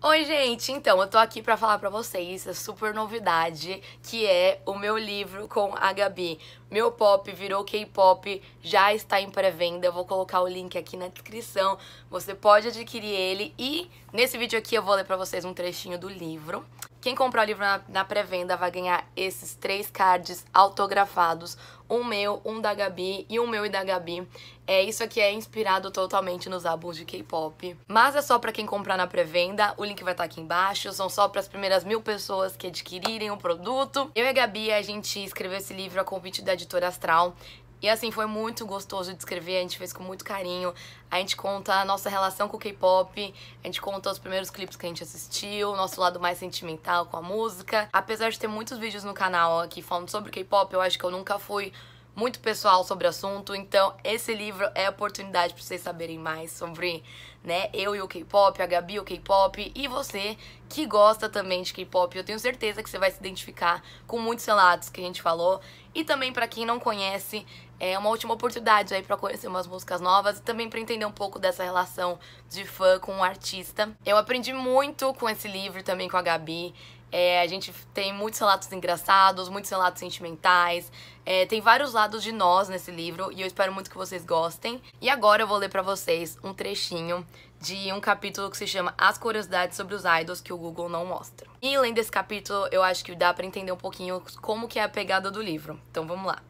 Oi, gente! Então, eu tô aqui para falar para vocês a super novidade que é o meu livro com a Gabi. Meu pop virou K-pop, já está em pré-venda. Eu vou colocar o link aqui na descrição. Você pode adquirir ele e nesse vídeo aqui eu vou ler para vocês um trechinho do livro. Quem comprar o livro na, na pré-venda vai ganhar esses três cards autografados. Um meu, um da Gabi e um meu e da Gabi. É, isso aqui é inspirado totalmente nos álbuns de K-pop. Mas é só para quem comprar na pré-venda, o link vai estar tá aqui embaixo. São só para as primeiras mil pessoas que adquirirem o produto. Eu e a Gabi, a gente escreveu esse livro a convite da editora Astral. E assim, foi muito gostoso de escrever, a gente fez com muito carinho. A gente conta a nossa relação com o K-pop, a gente conta os primeiros clipes que a gente assistiu, nosso lado mais sentimental com a música. Apesar de ter muitos vídeos no canal aqui falando sobre K-pop, eu acho que eu nunca fui muito pessoal sobre o assunto. Então, esse livro é a oportunidade para vocês saberem mais sobre, né, eu e o K-pop, a Gabi e o K-pop e você que gosta também de K-pop. Eu tenho certeza que você vai se identificar com muitos relatos que a gente falou. E também para quem não conhece, é uma última oportunidade aí para conhecer umas músicas novas e também para entender um pouco dessa relação de fã com o artista. Eu aprendi muito com esse livro também com a Gabi. É, a gente tem muitos relatos engraçados, muitos relatos sentimentais. É, tem vários lados de nós nesse livro e eu espero muito que vocês gostem. E agora eu vou ler para vocês um trechinho de um capítulo que se chama As Curiosidades sobre os Idols que o Google não mostra. E além desse capítulo, eu acho que dá para entender um pouquinho como que é a pegada do livro. Então vamos lá.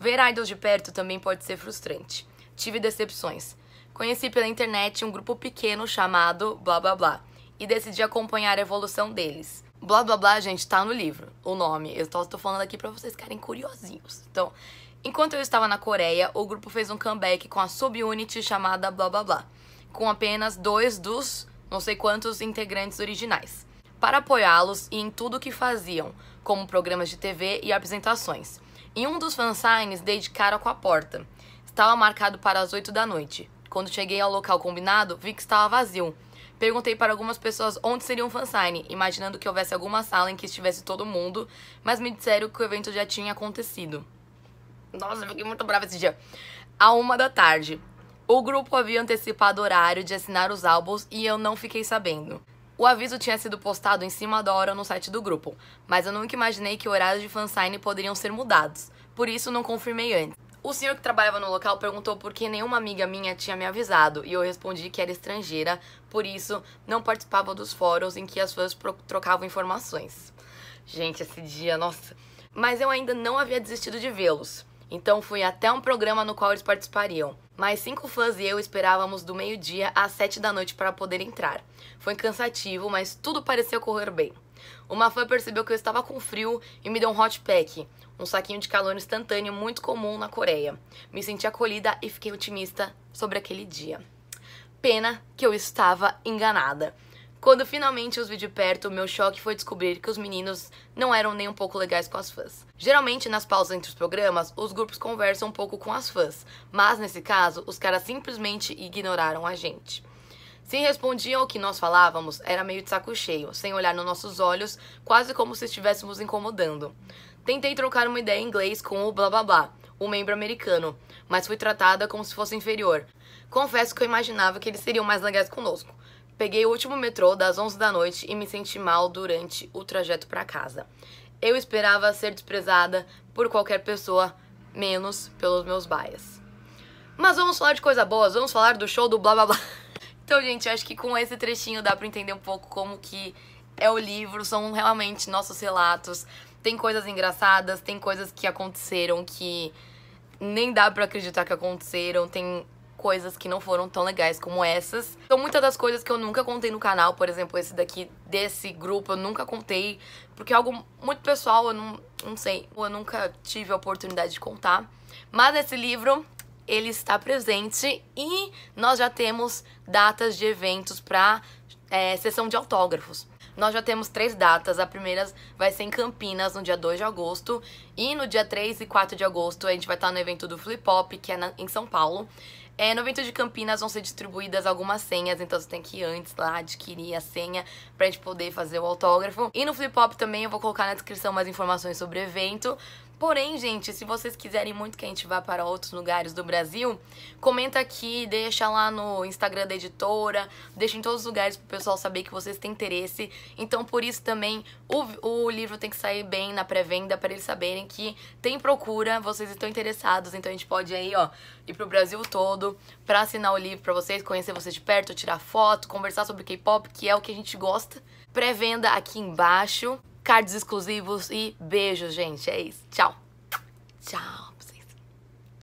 Ver idols de perto também pode ser frustrante. Tive decepções. Conheci pela internet um grupo pequeno chamado blá blá blá e decidi acompanhar a evolução deles. Blá blá blá, gente, tá no livro o nome. Eu tô, tô falando aqui pra vocês ficarem curiosinhos. Então, enquanto eu estava na Coreia, o grupo fez um comeback com a subunit chamada blá blá blá, com apenas dois dos não sei quantos integrantes originais, para apoiá-los em tudo o que faziam, como programas de TV e apresentações. Em um dos fansigns, dedicaram com a porta. Estava marcado para as 8 da noite. Quando cheguei ao local combinado, vi que estava vazio. Perguntei para algumas pessoas onde seria um fansign, imaginando que houvesse alguma sala em que estivesse todo mundo, mas me disseram que o evento já tinha acontecido. Nossa, eu fiquei muito brava esse dia. À uma da tarde. O grupo havia antecipado o horário de assinar os álbuns e eu não fiquei sabendo. O aviso tinha sido postado em cima da hora no site do grupo, mas eu nunca imaginei que horários de fansign poderiam ser mudados. Por isso, não confirmei antes. O senhor que trabalhava no local perguntou por que nenhuma amiga minha tinha me avisado e eu respondi que era estrangeira, por isso não participava dos fóruns em que as fãs trocavam informações. Gente, esse dia, nossa. Mas eu ainda não havia desistido de vê-los. Então fui até um programa no qual eles participariam. Mas cinco fãs e eu esperávamos do meio-dia às sete da noite para poder entrar. Foi cansativo, mas tudo pareceu correr bem. Uma fã percebeu que eu estava com frio e me deu um hot pack, um saquinho de calor instantâneo muito comum na Coreia. Me senti acolhida e fiquei otimista sobre aquele dia. Pena que eu estava enganada. Quando finalmente os vi de perto, meu choque foi descobrir que os meninos não eram nem um pouco legais com as fãs. Geralmente, nas pausas entre os programas, os grupos conversam um pouco com as fãs, mas nesse caso, os caras simplesmente ignoraram a gente. Se respondiam ao que nós falávamos, era meio de saco cheio, sem olhar nos nossos olhos, quase como se estivéssemos incomodando. Tentei trocar uma ideia em inglês com o blá blá blá, o membro americano, mas fui tratada como se fosse inferior. Confesso que eu imaginava que eles seriam mais legais conosco. Peguei o último metrô das 11 da noite e me senti mal durante o trajeto para casa. Eu esperava ser desprezada por qualquer pessoa, menos pelos meus baias. Mas vamos falar de coisa boa, vamos falar do show do blá blá blá. Então, gente, eu acho que com esse trechinho dá para entender um pouco como que é o livro, são realmente nossos relatos. Tem coisas engraçadas, tem coisas que aconteceram que nem dá para acreditar que aconteceram, tem coisas que não foram tão legais como essas. Então, muitas das coisas que eu nunca contei no canal, por exemplo, esse daqui desse grupo, eu nunca contei, porque é algo muito pessoal, eu não, não sei, eu nunca tive a oportunidade de contar. Mas esse livro ele está presente e nós já temos datas de eventos para é, sessão de autógrafos. Nós já temos três datas. A primeira vai ser em Campinas, no dia 2 de agosto. E no dia 3 e 4 de agosto, a gente vai estar no evento do Flip Hop, que é na, em São Paulo. É, no evento de Campinas vão ser distribuídas algumas senhas, então você tem que ir antes lá adquirir a senha pra gente poder fazer o autógrafo. E no Flip Hop também eu vou colocar na descrição mais informações sobre o evento, Porém, gente, se vocês quiserem muito que a gente vá para outros lugares do Brasil, comenta aqui, deixa lá no Instagram da editora, deixa em todos os lugares para o pessoal saber que vocês têm interesse. Então, por isso também, o, o livro tem que sair bem na pré-venda para eles saberem que tem procura, vocês estão interessados. Então, a gente pode aí, ó, ir para o Brasil todo para assinar o livro para vocês, conhecer vocês de perto, tirar foto, conversar sobre K-pop, que é o que a gente gosta. Pré-venda aqui embaixo cards exclusivos e beijos, gente. É isso. Tchau. Tchau.